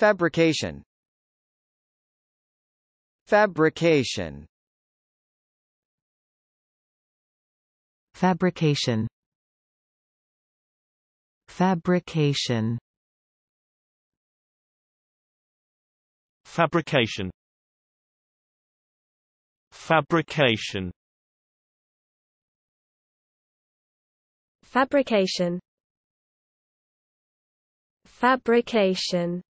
Fabrication Fabrication Fabrication Fabrication Fabrication Fabrication Fabrication Fabrication